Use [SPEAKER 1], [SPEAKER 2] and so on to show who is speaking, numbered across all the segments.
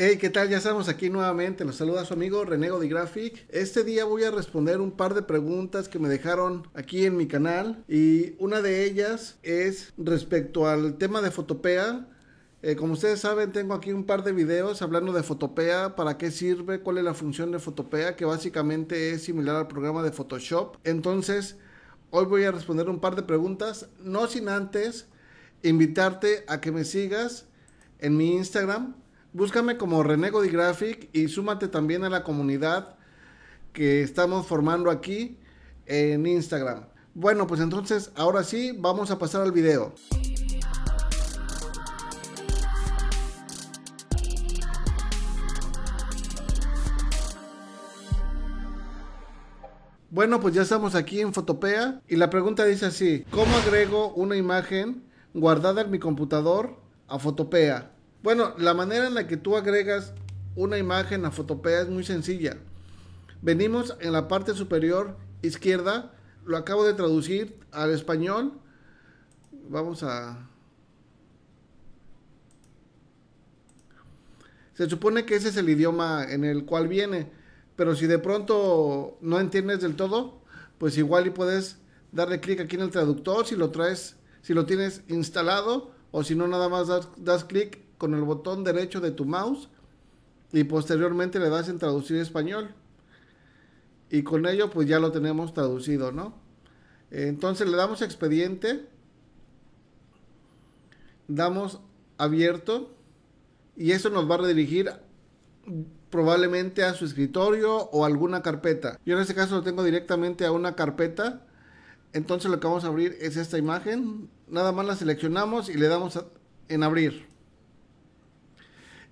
[SPEAKER 1] Hey, ¿qué tal? Ya estamos aquí nuevamente. Los saluda su amigo Renego de Graphic. Este día voy a responder un par de preguntas que me dejaron aquí en mi canal. Y una de ellas es respecto al tema de Fotopea. Eh, como ustedes saben, tengo aquí un par de videos hablando de Fotopea, para qué sirve, cuál es la función de Fotopea, que básicamente es similar al programa de Photoshop. Entonces, hoy voy a responder un par de preguntas, no sin antes invitarte a que me sigas en mi Instagram Búscame como de Graphic y súmate también a la comunidad que estamos formando aquí en Instagram. Bueno, pues entonces ahora sí vamos a pasar al video. Bueno, pues ya estamos aquí en Fotopea y la pregunta dice así, ¿cómo agrego una imagen guardada en mi computador a Fotopea? Bueno, la manera en la que tú agregas una imagen a Fotopea es muy sencilla. Venimos en la parte superior izquierda, lo acabo de traducir al español. Vamos a... Se supone que ese es el idioma en el cual viene, pero si de pronto no entiendes del todo, pues igual y puedes darle clic aquí en el traductor si lo traes, si lo tienes instalado o si no nada más das, das clic con el botón derecho de tu mouse y posteriormente le das en traducir español. Y con ello pues ya lo tenemos traducido, ¿no? Entonces le damos expediente, damos abierto y eso nos va a redirigir probablemente a su escritorio o alguna carpeta. Yo en este caso lo tengo directamente a una carpeta. Entonces lo que vamos a abrir es esta imagen. Nada más la seleccionamos y le damos en abrir.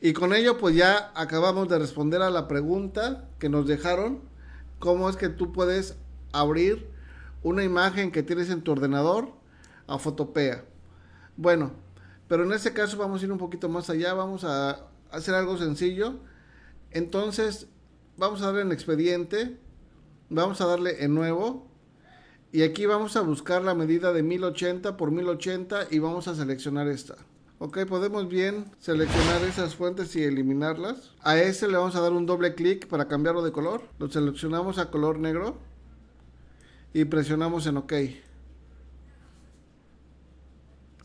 [SPEAKER 1] Y con ello, pues ya acabamos de responder a la pregunta que nos dejaron. ¿Cómo es que tú puedes abrir una imagen que tienes en tu ordenador a Fotopea? Bueno, pero en este caso vamos a ir un poquito más allá. Vamos a hacer algo sencillo. Entonces, vamos a darle en expediente. Vamos a darle en nuevo. Y aquí vamos a buscar la medida de 1080 por 1080 y vamos a seleccionar esta. Ok, podemos bien seleccionar esas fuentes y eliminarlas. A ese le vamos a dar un doble clic para cambiarlo de color. Lo seleccionamos a color negro y presionamos en OK.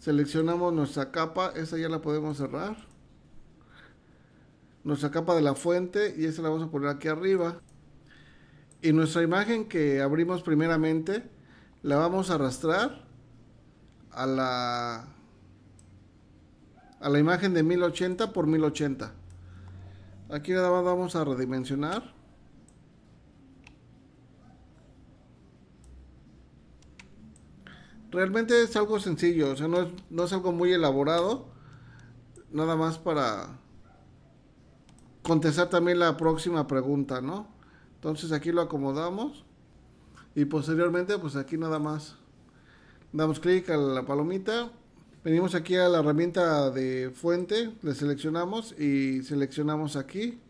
[SPEAKER 1] Seleccionamos nuestra capa, esa ya la podemos cerrar. Nuestra capa de la fuente y esa la vamos a poner aquí arriba. Y nuestra imagen que abrimos primeramente la vamos a arrastrar a la a la imagen de 1080 por 1080. Aquí nada más vamos a redimensionar. Realmente es algo sencillo, o sea, no es, no es algo muy elaborado. Nada más para contestar también la próxima pregunta, ¿no? Entonces aquí lo acomodamos y posteriormente pues aquí nada más damos clic a la palomita Venimos aquí a la herramienta de fuente, le seleccionamos y seleccionamos aquí.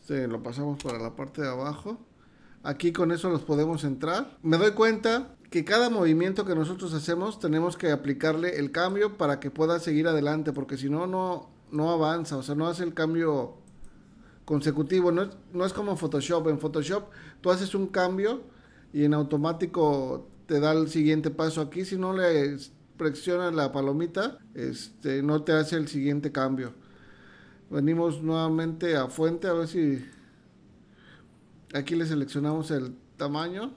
[SPEAKER 1] Este, lo pasamos para la parte de abajo. Aquí con eso los podemos entrar. Me doy cuenta que cada movimiento que nosotros hacemos tenemos que aplicarle el cambio para que pueda seguir adelante, porque si no, no, no avanza, o sea, no hace el cambio consecutivo. No es, no es como Photoshop. En Photoshop tú haces un cambio y en automático te da el siguiente paso. Aquí si no le presionas la palomita, este, no te hace el siguiente cambio. Venimos nuevamente a fuente a ver si aquí le seleccionamos el tamaño.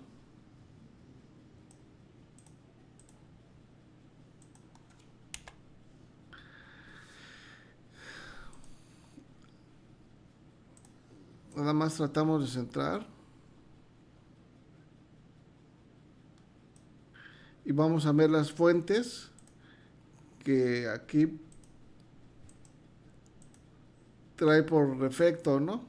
[SPEAKER 1] nada más tratamos de centrar. Y vamos a ver las fuentes que aquí trae por defecto, ¿no?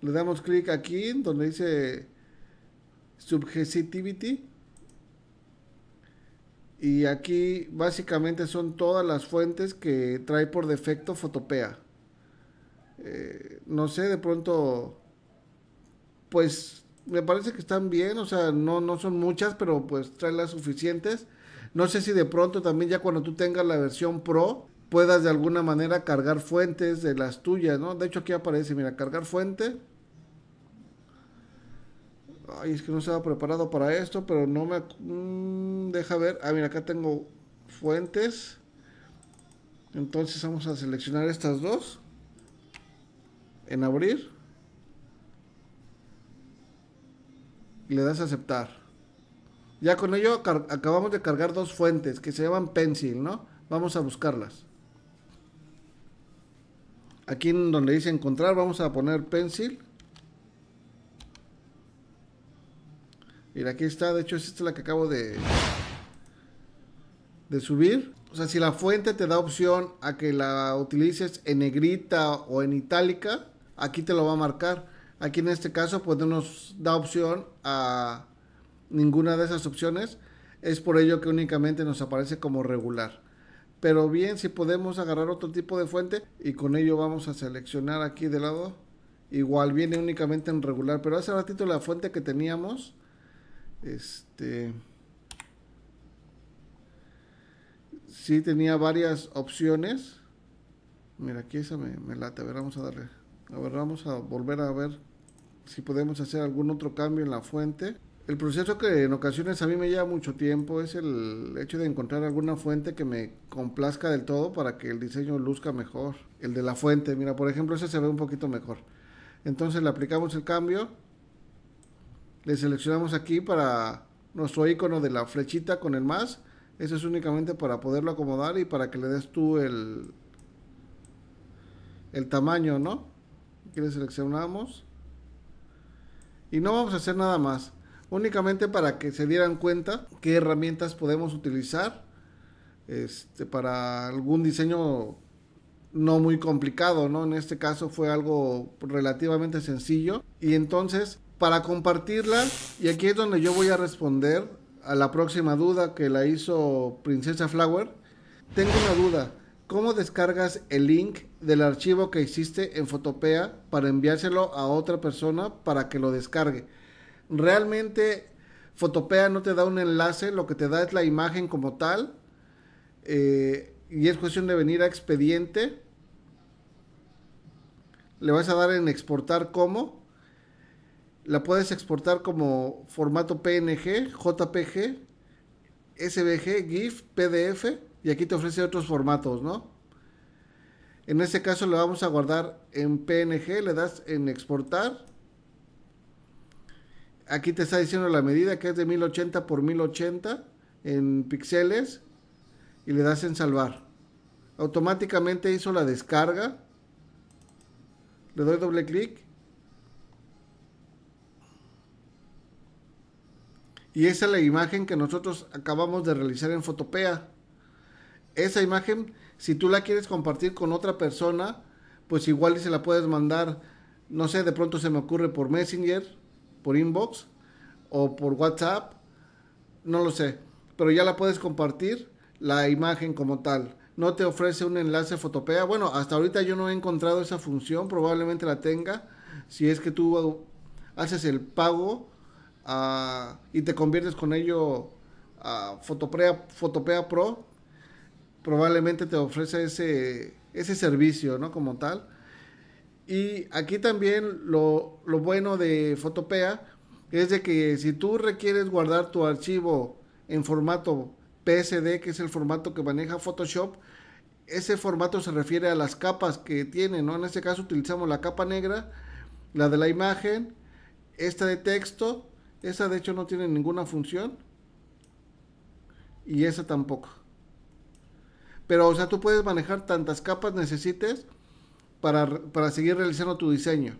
[SPEAKER 1] Le damos clic aquí donde dice Subjectivity y aquí básicamente son todas las fuentes que trae por defecto Fotopea. Eh, no sé, de pronto, pues me parece que están bien, o sea, no, no son muchas, pero pues trae las suficientes. No sé si de pronto también ya cuando tú tengas la versión Pro puedas de alguna manera cargar fuentes de las tuyas, ¿no? De hecho aquí aparece, mira, cargar fuente Ay, es que no estaba preparado para esto, pero no me... Mm, deja ver. Ah, mira, acá tengo fuentes. Entonces vamos a seleccionar estas dos. En abrir. Y Le das a aceptar. Ya con ello acabamos de cargar dos fuentes que se llaman Pencil, ¿no? Vamos a buscarlas. Aquí en donde dice encontrar vamos a poner Pencil. y aquí está. De hecho, esta es la que acabo de, de subir. O sea, si la fuente te da opción a que la utilices en negrita o en itálica, aquí te lo va a marcar. Aquí en este caso, pues no nos da opción a ninguna de esas opciones. Es por ello que únicamente nos aparece como regular. Pero bien, si podemos agarrar otro tipo de fuente y con ello vamos a seleccionar aquí de lado. Igual viene únicamente en regular, pero hace ratito la fuente que teníamos este. Sí tenía varias opciones. Mira, aquí esa me, me late. A ver, vamos a darle. A ver, vamos a volver a ver si podemos hacer algún otro cambio en la fuente. El proceso que en ocasiones a mí me lleva mucho tiempo es el hecho de encontrar alguna fuente que me complazca del todo para que el diseño luzca mejor. El de la fuente, mira, por ejemplo, ese se ve un poquito mejor. Entonces le aplicamos el cambio le seleccionamos aquí para nuestro icono de la flechita con el más. Eso es únicamente para poderlo acomodar y para que le des tú el, el tamaño, ¿no? Aquí le seleccionamos. Y no vamos a hacer nada más. Únicamente para que se dieran cuenta qué herramientas podemos utilizar este, para algún diseño no muy complicado, ¿no? En este caso fue algo relativamente sencillo. Y entonces para compartirla. Y aquí es donde yo voy a responder a la próxima duda que la hizo Princesa Flower. Tengo una duda. ¿Cómo descargas el link del archivo que hiciste en Fotopea para enviárselo a otra persona para que lo descargue? Realmente Fotopea no te da un enlace, lo que te da es la imagen como tal. Eh, y es cuestión de venir a expediente. Le vas a dar en exportar como la puedes exportar como formato PNG, JPG, SVG, GIF, PDF y aquí te ofrece otros formatos, ¿no? En este caso lo vamos a guardar en PNG, le das en exportar. Aquí te está diciendo la medida que es de 1080 por 1080 en píxeles y le das en salvar. Automáticamente hizo la descarga. Le doy doble clic Y esa es la imagen que nosotros acabamos de realizar en Fotopea. Esa imagen, si tú la quieres compartir con otra persona, pues igual se la puedes mandar, no sé, de pronto se me ocurre por Messenger, por inbox o por WhatsApp, no lo sé, pero ya la puedes compartir la imagen como tal. No te ofrece un enlace Fotopea. Bueno, hasta ahorita yo no he encontrado esa función, probablemente la tenga si es que tú haces el pago y te conviertes con ello a Photopea Pro, probablemente te ofrece ese, ese servicio, Como tal. Y aquí también lo, bueno de Fotopea es de que si tú requieres guardar tu archivo en formato PSD, que es el formato que maneja Photoshop, ese formato se refiere a las capas que tiene, En este caso utilizamos la capa negra, la de la imagen, esta de texto esa de hecho no tiene ninguna función. Y esa tampoco. Pero, o sea, tú puedes manejar tantas capas necesites para, seguir realizando tu diseño.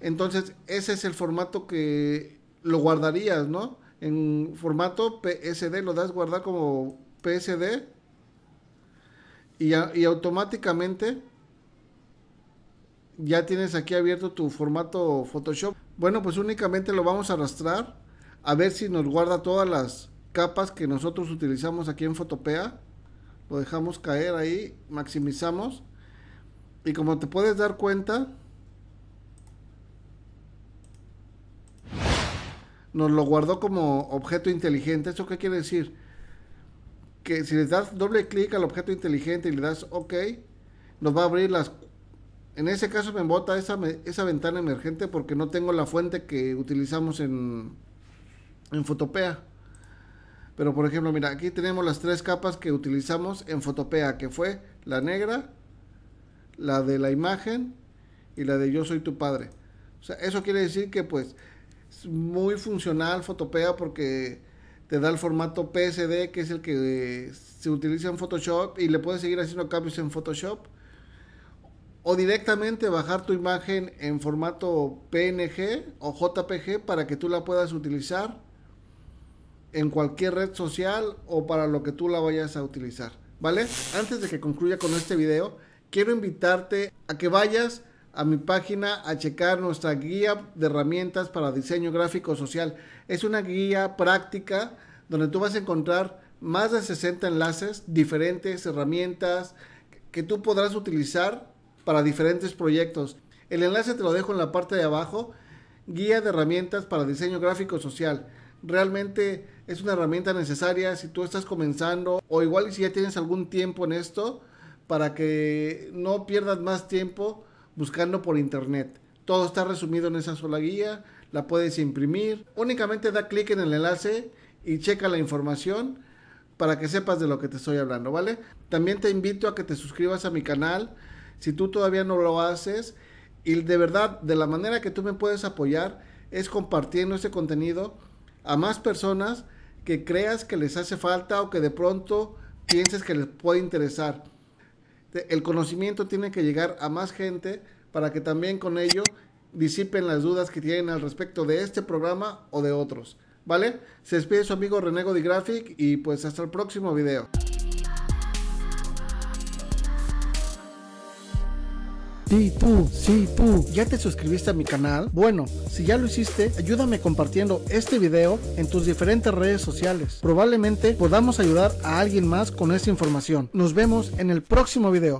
[SPEAKER 1] Entonces, ese es el formato que lo guardarías, ¿no? En formato PSD, lo das guardar como PSD. Y, y automáticamente ya tienes aquí abierto tu formato Photoshop. Bueno, pues únicamente lo vamos a arrastrar a ver si nos guarda todas las capas que nosotros utilizamos aquí en Fotopea. Lo dejamos caer ahí, maximizamos. Y como te puedes dar cuenta, nos lo guardó como objeto inteligente. ¿Eso qué quiere decir? Que si le das doble clic al objeto inteligente y le das OK, nos va a abrir las en ese caso me embota esa, ventana emergente porque no tengo la fuente que utilizamos en, en Fotopea. Pero por ejemplo, mira, aquí tenemos las tres capas que utilizamos en Fotopea, que fue la negra, la de la imagen y la de yo soy tu padre. O sea, eso quiere decir que pues es muy funcional Fotopea porque te da el formato PSD, que es el que se utiliza en Photoshop y le puedes seguir haciendo cambios en Photoshop o directamente bajar tu imagen en formato PNG o JPG para que tú la puedas utilizar en cualquier red social o para lo que tú la vayas a utilizar, ¿vale? Antes de que concluya con este video, quiero invitarte a que vayas a mi página a checar nuestra guía de herramientas para diseño gráfico social. Es una guía práctica donde tú vas a encontrar más de 60 enlaces, diferentes herramientas que tú podrás utilizar para diferentes proyectos. El enlace te lo dejo en la parte de abajo. Guía de herramientas para diseño gráfico social. Realmente es una herramienta necesaria si tú estás comenzando o igual si ya tienes algún tiempo en esto para que no pierdas más tiempo buscando por internet. Todo está resumido en esa sola guía, la puedes imprimir. Únicamente da clic en el enlace y checa la información para que sepas de lo que te estoy hablando, ¿vale? También te invito a que te suscribas a mi canal si tú todavía no lo haces, y de verdad, de la manera que tú me puedes apoyar es compartiendo este contenido a más personas que creas que les hace falta o que de pronto pienses que les puede interesar. El conocimiento tiene que llegar a más gente para que también con ello disipen las dudas que tienen al respecto de este programa o de otros. ¿Vale? Se despide su amigo Renego de y pues hasta el próximo video. Si tú, sí, tú. ¿Ya te suscribiste a mi canal? Bueno, si ya lo hiciste, ayúdame compartiendo este video en tus diferentes redes sociales. Probablemente podamos ayudar a alguien más con esta información. Nos vemos en el próximo video.